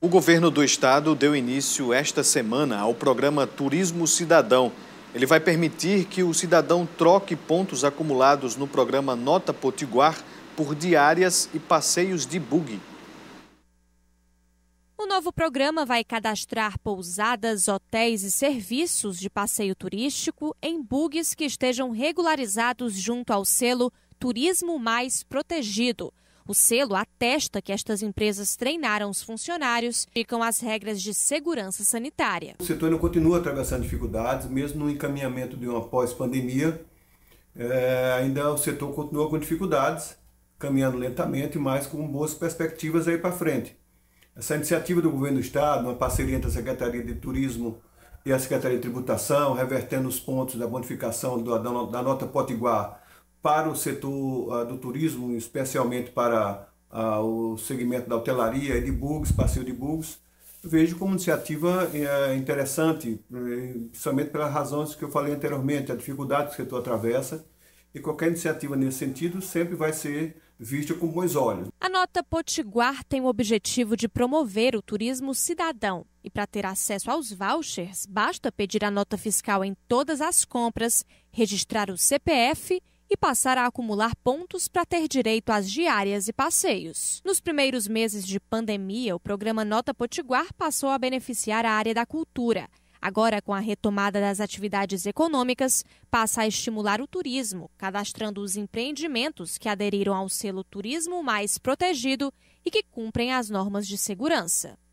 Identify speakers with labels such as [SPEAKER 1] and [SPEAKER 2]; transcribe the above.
[SPEAKER 1] O governo do estado deu início esta semana ao programa Turismo Cidadão. Ele vai permitir que o cidadão troque pontos acumulados no programa Nota Potiguar por diárias e passeios de bug.
[SPEAKER 2] O novo programa vai cadastrar pousadas, hotéis e serviços de passeio turístico em bugs que estejam regularizados junto ao selo Turismo Mais Protegido. O selo atesta que estas empresas treinaram os funcionários e ficam as regras de segurança sanitária. O
[SPEAKER 3] setor não continua atravessando dificuldades, mesmo no encaminhamento de uma pós-pandemia. É, ainda o setor continua com dificuldades, caminhando lentamente, mas com boas perspectivas aí para frente. Essa iniciativa do governo do estado, uma parceria entre a Secretaria de Turismo e a Secretaria de Tributação, revertendo os pontos da bonificação do, da, da nota Potiguar para o setor ah, do turismo, especialmente para ah, o segmento da hotelaria e de bugs, passeio de bugs, vejo como iniciativa eh, interessante, eh, principalmente pelas razões que eu falei anteriormente, a dificuldade que o setor atravessa e qualquer iniciativa nesse sentido sempre vai ser vista com bons olhos.
[SPEAKER 2] A nota Potiguar tem o objetivo de promover o turismo cidadão. E para ter acesso aos vouchers, basta pedir a nota fiscal em todas as compras, registrar o CPF e passar a acumular pontos para ter direito às diárias e passeios. Nos primeiros meses de pandemia, o programa Nota Potiguar passou a beneficiar a área da cultura. Agora, com a retomada das atividades econômicas, passa a estimular o turismo, cadastrando os empreendimentos que aderiram ao selo Turismo Mais Protegido e que cumprem as normas de segurança.